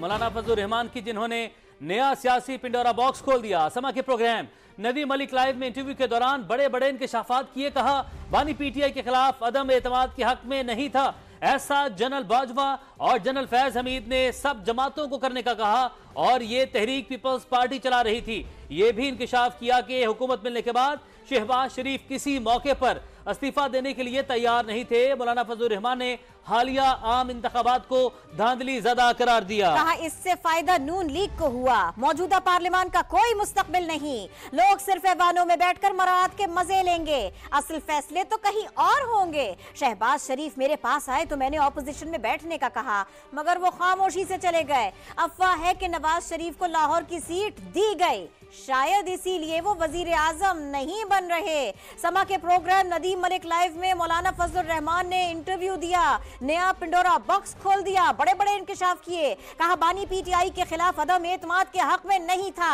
मौलाना फजल रहमान की जिन्होंने नया सियासी पिंडोरा बॉक्स खोल दिया समा के प्रोग्राम नदी मलिक लाइव में इंटरव्यू के दौरान बड़े बड़े इंकशाफात किए कहा बानी पीटीआई के खिलाफ अदम एतमाद के हक में नहीं था ऐसा जनरल बाजवा और जनरल फैज हमीद ने सब जमातों को करने का कहा और ये तहरीक पीपल्स पार्टी चला रही थी ये भी इंकशाफ किया कि हुकूमत मिलने के बाद शहबाज शरीफ किसी मौके पर इस्तीफा देने के लिए तैयार नहीं थे मौलाना फजल रहमान ने हालिया आम इंतबात को धांधली ज्यादा करार दिया कहा इससे फायदा नून लीग को हुआ मौजूदा पार्लियामान का कोई मुस्तकबिल नहीं लोग सिर्फ ऐवानों में बैठ कर मराहत के मजे लेंगे असल फैसले तो कहीं और होंगे शहबाज शरीफ मेरे पास आए तो मैंने ऑपोजिशन में बैठने का कहा मगर वो खामोशी से चले गए अफवाह है की नवाज शरीफ को लाहौर की सीट दी गई शायद इसीलिए वो वजीर आजम नहीं बन रहे समा के प्रोग्राम नदीम मलिक लाइव में मौलाना फजल रहमान ने इंटरव्यू दिया नया पिंडोरा बॉक्स खोल दिया बड़े बड़े इंकशाफ किए कहा बानी पीटीआई के खिलाफ अदम एतम के हक में नहीं था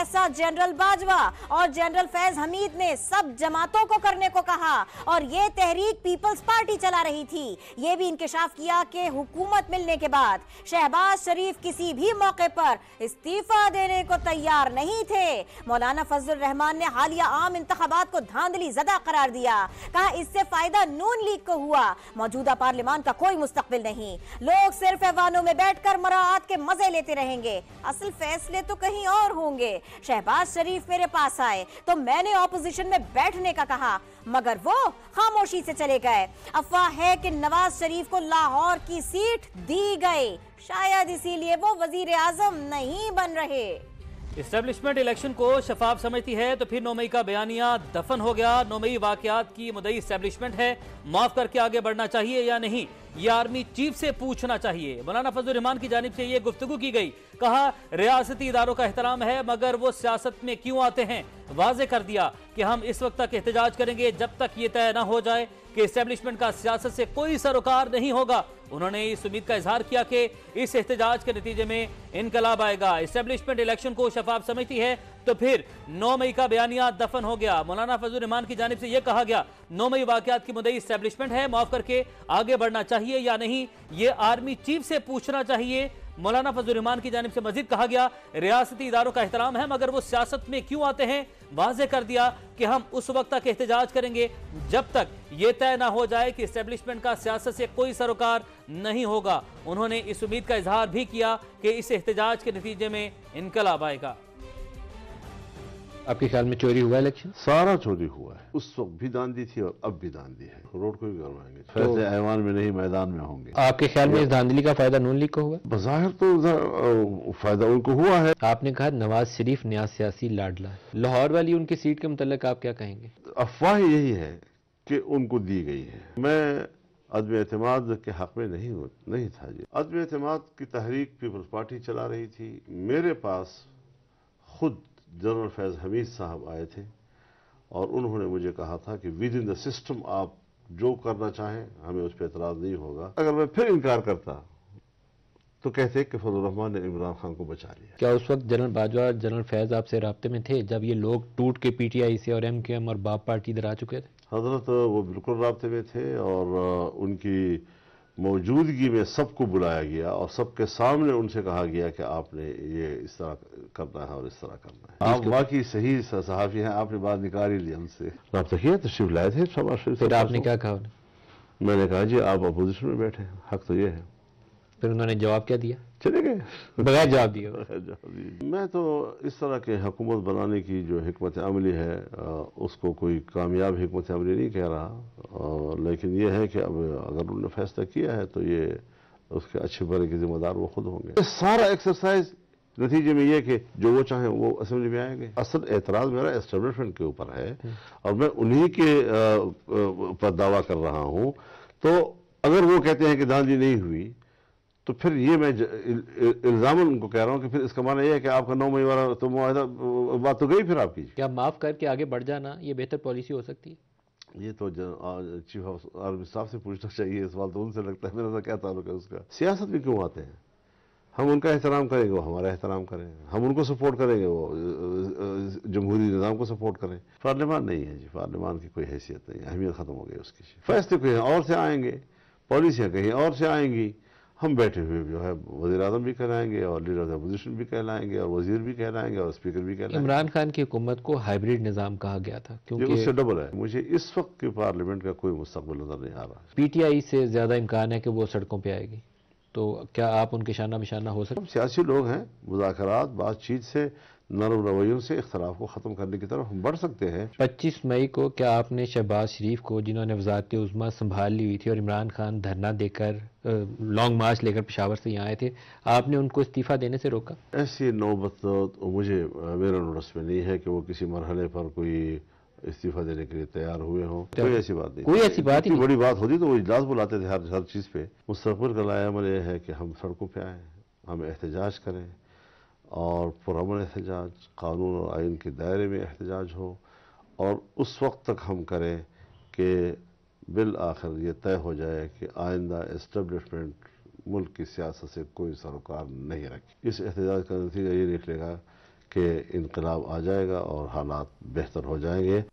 ऐसा जनरल बाजवा और जनरल फैज हमीद ने सब जमातों को करने को कहा और ये तहरीक पीपल्स पार्टी चला रही थी ये भी इंकशाफ किया कि हुकूमत मिलने के बाद शहबाज शरीफ किसी भी मौके पर इस्तीफा देने को तैयार नहीं थे मौलाना फजल रहमान ने हालिया आम इंतबात को धांधली जदा करार दिया कहा इससे फायदा नून लीग को हुआ मौजूदा पार्लियामान अफगान का कोई मुस्तकबिल नहीं लोग सिर्फ ऐवानों में बैठकर मराहत के मजे लेते रहेंगे असल फैसले तो कहीं और होंगे शहबाज शरीफ मेरे पास आए तो मैंने ऑपोजिशन में बैठने का कहा मगर वो खामोशी से चले गए अफवाह है कि नवाज शरीफ को लाहौर की सीट दी गई शायद इसीलिए वो वजीर आजम नहीं बन रहे इस्टेब्लिशमेंट इलेक्शन को शफाफ समझती है तो फिर नोमई का बयानिया दफन हो गया नोमई वाकयात की मुदई इस्टेब्लिशमेंट है माफ करके आगे बढ़ना चाहिए या नहीं ये आर्मी चीफ से पूछना चाहिए मौलाना फजल रहमान की जानब से ये गुफ्तु की गई कहा रियासती इदारों का एहतराम है मगर वो सियासत में क्यों आते हैं वाजे कर दिया कि हम इस वक्त तक एहतजाज करेंगे जब तक ये तय ना हो जाए कि इस्टेब्लिशमेंट का सियासत से कोई सरोकार नहीं होगा उन्होंने इस उम्मीद का इजहार किया कि इस एहतजाज के नतीजे में इनकलाब आएगा इस्टेब्लिशमेंट इलेक्शन को शफाफ समझती है तो फिर 9 मई का बयानिया दफन हो गया मौलाना फजल रहमान की जानब से यह कहा गया नौ मई वाकत की मुदई इस्टेब्लिशमेंट है माफ करके आगे बढ़ना चाहिए चाहिए या नहीं ये आर्मी चीफ से पूछना चाहिए मौलाना फजलरहमान की जानब से मजीद कहा गया रियासती इदारों का एहतराम है मगर वो सियासत में क्यों आते हैं वाजे कर दिया कि हम उस वक्त तक एहतजाज करेंगे जब तक ये तय ना हो जाए कि इस्टेब्लिशमेंट का सियासत से कोई सरोकार नहीं होगा उन्होंने इस उम्मीद का इजहार भी किया कि इस एहतजाज के नतीजे में इनकलाब आएगा आपके ख्याल में चोरी हुआ इलेक्शन सारा चोरी हुआ है उस वक्त भी दांधी थी और अब भी दांधी है रोड को भी करवाएंगे फैसले तो, ऐवान में नहीं मैदान में होंगे आपके ख्याल में इस धांधली का फायदा नून लीग को हुआ बाहर तो फायदा उनको हुआ है आपने कहा नवाज शरीफ न्याज सियासी लाडला लाहौर वाली उनकी सीट के मुतल आप क्या कहेंगे अफवाह यही है कि उनको दी गई है मैं अदम अतमाद के हक में नहीं हो, नहीं था ये अदम अतमाद की तहरीक पीपल्स पार्टी चला रही थी मेरे पास खुद जनरल फैज़ हमीद साहब आए थे और उन्होंने मुझे कहा था कि विद इन द सिस्टम आप जो करना चाहें हमें उस पर एतराज़ नहीं होगा अगर मैं फिर इनकार करता तो कहते कि फजलरहमान ने इमरान खान को बचा लिया क्या उस वक्त जनरल बाजवा जनरल फैज आपसे रबते में थे जब ये लोग टूट के पी टी आई से और एम के एम और बाप पार्टी इधर आ चुके थे हजरत वो बिल्कुल रबते में थे और उनकी मौजूदगी में सबको बुलाया गया और सबके सामने उनसे कहा गया कि आपने ये इस तरह करना है और इस तरह करना है आप बाकी सही सहाफ़ी हैं आपने बात निकाल ही ली हमसे तो आप तकिया तशरीफ लाए थे आपने क्या कहा मैंने कहा जी आप अपोजिशन में बैठे हक तो ये है फिर उन्होंने जवाब क्या दिया चले गए बगैर जवाब दिए मैं तो इस तरह के हुकूमत बनाने की जो हमत अमली है उसको कोई कामयाब हमत अमली नहीं कह रहा लेकिन यह है कि अब अगर उन्होंने फैसला किया है तो ये उसके अच्छे बड़े के जिम्मेदार वो खुद होंगे सारा एक्सरसाइज नतीजे में यह कि जो वो चाहें वो असेंबली में आएंगे असल एतराज़ मेरा एस्टेब्लिशमेंट के ऊपर है और मैं उन्हीं के पर दावा कर रहा हूँ तो अगर वो कहते हैं कि दांधी नहीं हुई तो फिर ये मैं इल्ज़ाम उनको कह रहा हूँ कि फिर इसका माना यह है कि आपका नौ मई वाला तो मुआहदा बात तो गई फिर आपकी क्या माफ़ करके आगे बढ़ जाना ये बेहतर पॉलिसी हो सकती है ये तो चीफ ऑफ आर्मी साहब से पूछना चाहिए सवाल तो उनसे लगता है मेरा तो क्या ताल्लुक है उसका सियासत में क्यों आते हैं हम उनका एहतराम करेंगे वो हमारा एहतराम करें हम उनको सपोर्ट करेंगे वो जमहूरी निज़ाम को सपोर्ट करें पार्लियामान नहीं है जी पार्लियामान की कोई हैसियत नहीं अहमियत ख़त्म हो गई उसकी फैसले कहीं और से आएंगे पॉलिसियाँ कहीं और से आएंगी हम बैठे हुए जो है वजी अजम भी कहलाएंगे और लीडर ऑफ अपोजिशन भी कहलाएंगे और वजीर भी कहलाएंगे और स्पीकर भी कहलाएंगे इमरान खान की हुकूमत को हाइब्रिड निज़ाम कहा गया था क्योंकि उससे डबल है मुझे इस वक्त की पार्लियामेंट का कोई मुस्तबल नजर नहीं आ रहा पी टी आई से ज़्यादा इम्कान है कि वो सड़कों पर आएगी तो क्या आप उनके शाना निशाना हो सकते सियासी लोग हैं मुजाकर बातचीत से नरम रवैयों से इख्तलाफ को ख़त्म करने की तरफ हम बढ़ सकते हैं पच्चीस मई को क्या आपने शहबाज शरीफ को जिन्होंने वजारत उजमा संभाल ली हुई थी और इमरान खान धरना देकर लॉन्ग मार्च लेकर पेशावर से यहाँ आए थे आपने उनको इस्तीफ़ा देने से रोका ऐसी नौबत तो मुझे मेरा नोटिस में नहीं है कि वो किसी मरहले पर कोई इस्तीफा देने के लिए तैयार हुए हों कोई ऐसी बात नहीं कोई ऐसी बात ही बड़ी बात होती तो वो इजलास बुलाते थे हर हर चीज़ पे मुस्तबिल का लाया अमल यह है कि हम सड़कों पर आए हम एहतजाज करें और पुरमन एहतजाज कानून और आइन के दायरे में एहतजाज हो और उस वक्त तक हम करें कि बिल आखिर ये तय हो जाए कि आइंदा इस्टबलिशमेंट मुल्क की सियासत से कोई सरोकार नहीं रखे इस एहतजाज का नतीजा ये निकलेगा कि इनकलाब आ जाएगा और हालात बेहतर हो जाएंगे